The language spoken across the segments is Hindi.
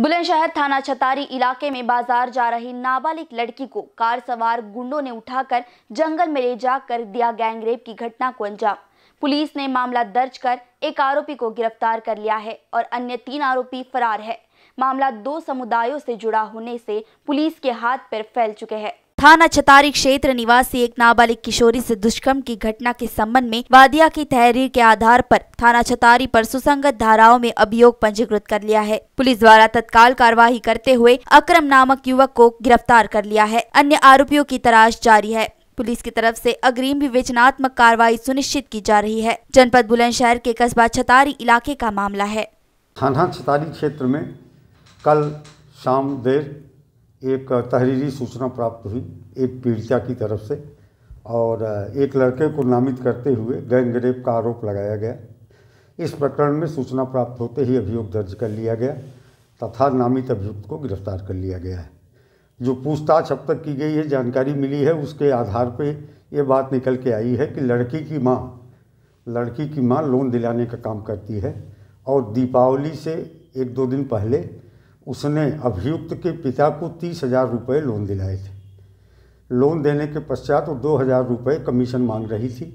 बुलंदशहर थाना छतारी इलाके में बाजार जा रही नाबालिग लड़की को कार सवार गुंडों ने उठाकर जंगल में ले जाकर दिया गैंगरेप की घटना को अंजाम पुलिस ने मामला दर्ज कर एक आरोपी को गिरफ्तार कर लिया है और अन्य तीन आरोपी फरार है मामला दो समुदायों से जुड़ा होने से पुलिस के हाथ पर फैल चुके हैं थाना छतारी क्षेत्र निवासी एक नाबालिग किशोरी से दुष्कर्म की घटना के संबंध में वादिया की तहरीर के आधार पर थाना छतारी पर सुसंगत धाराओं में अभियोग पंजीकृत कर लिया है पुलिस द्वारा तत्काल कार्यवाही करते हुए अक्रम नामक युवक को गिरफ्तार कर लिया है अन्य आरोपियों की तलाश जारी है पुलिस की तरफ से अग्रिम विवेचनात्मक कार्रवाई सुनिश्चित की जा रही है जनपद बुलंदशहर के कस्बा छतारी इलाके का मामला है थाना छतारी क्षेत्र में कल शाम देर एक तहरीरी सूचना प्राप्त हुई एक पीड़िता की तरफ से और एक लड़के को नामित करते हुए गैंगरेप का आरोप लगाया गया इस प्रकरण में सूचना प्राप्त होते ही अभियोग दर्ज कर लिया गया तथा नामित अभियुक्त को गिरफ्तार कर लिया गया है जो पूछताछ अब तक की गई है जानकारी मिली है उसके आधार पर ये बात निकल के आई है कि लड़की की माँ लड़की की माँ लोन दिलाने का काम करती है और दीपावली से एक दो दिन पहले उसने अभियुक्त के पिता को तीस हजार रुपये लोन दिलाए थे लोन देने के पश्चात वो दो हजार रुपये कमीशन मांग रही थी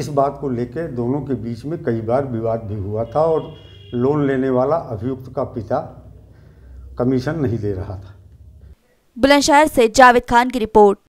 इस बात को लेकर दोनों के बीच में कई बार विवाद भी हुआ था और लोन लेने वाला अभियुक्त का पिता कमीशन नहीं दे रहा था बुलंदशहर से जावेद खान की रिपोर्ट